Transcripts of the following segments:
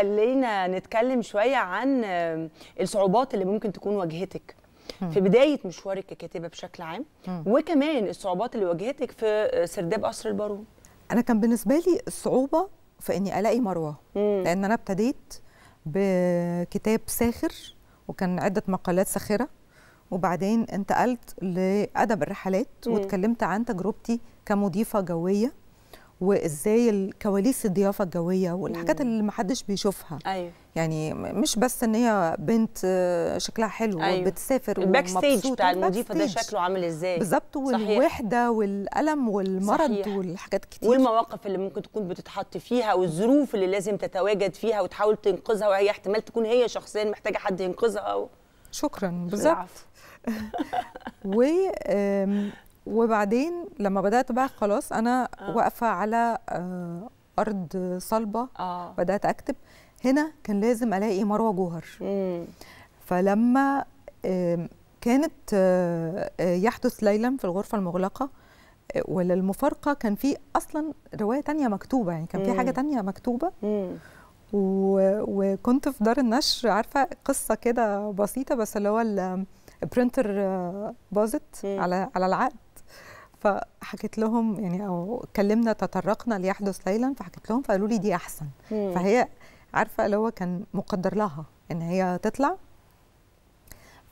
خلينا نتكلم شويه عن الصعوبات اللي ممكن تكون واجهتك في بدايه مشوارك ككاتبه بشكل عام وكمان الصعوبات اللي واجهتك في آه، سرداب قصر البارون انا كان بالنسبه لي الصعوبه في اني الاقي مروه لان انا ابتديت بكتاب ساخر وكان عده مقالات ساخره وبعدين انتقلت لادب الرحلات واتكلمت عن تجربتي كمضيفه جويه وازاي الكواليس الضيافه الجويه والحاجات اللي ما حدش بيشوفها أيوة. يعني مش بس ان هي بنت آه، شكلها حلو أيوة. بتسافر الباك ستيج بتاع المضيفه ده شكله عامل ازاي بالظبط والوحده والالم والمرض صحيح. والحاجات كتير والمواقف اللي ممكن تكون بتتحط فيها والظروف اللي لازم تتواجد فيها وتحاول تنقذها وهي احتمال تكون هي شخصيا محتاجه حد ينقذها أو... شكرا بالظبط و وبعدين لما بدات بقى خلاص انا آه. واقفه على آه ارض صلبه آه. بدات اكتب هنا كان لازم الاقي مروه جوهر مم. فلما آه كانت آه يحدث ليلا في الغرفه المغلقه آه، ولا المفارقه كان في اصلا روايه تانية مكتوبه يعني كان في حاجه تانية مكتوبه و... وكنت في دار النشر عارفه قصه كده بسيطه بس اللي هو البرنتر آه، باظت على على العقد فحكيت لهم يعني او اتكلمنا تطرقنا ليحدث ليلا فحكيت لهم فقالوا لي دي احسن مم. فهي عارفه اللي هو كان مقدر لها ان هي تطلع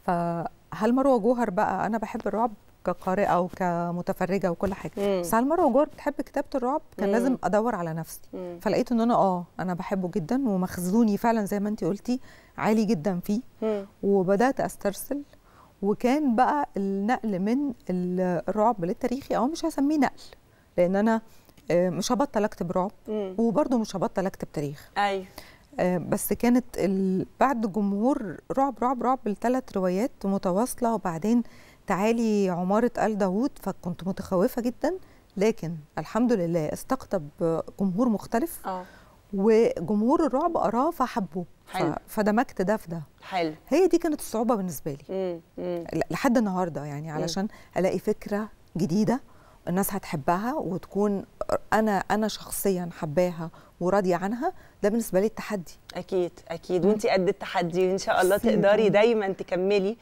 فهل مروه جوهر بقى انا بحب الرعب كقارئه وكمتفرجه وكل حاجه مم. بس هل مروه جوهر بتحب كتابه الرعب كان مم. لازم ادور على نفسي مم. فلقيت ان انا اه انا بحبه جدا ومخزوني فعلا زي ما انت قلتي عالي جدا فيه مم. وبدات استرسل وكان بقى النقل من الرعب للتاريخي او مش هسميه نقل لان انا آه، مش هبطل اكتب رعب وبرده مش هبطل اكتب تاريخ ايوه آه، بس كانت بعد جمهور رعب رعب رعب الثلاث روايات متواصله وبعدين تعالي عماره ال داوود فكنت متخوفه جدا لكن الحمد لله استقطب جمهور مختلف أوه. وجمهور الرعب قراه فحبه حلو. فدمجت ده في ده حلو هي دي كانت الصعوبه بالنسبه لي لحد النهارده يعني علشان مم. الاقي فكره جديده الناس هتحبها وتكون انا انا شخصيا حباها وراضيه عنها ده بالنسبه لي التحدي اكيد اكيد وانت قد التحدي وان شاء الله تقدري دايما تكملي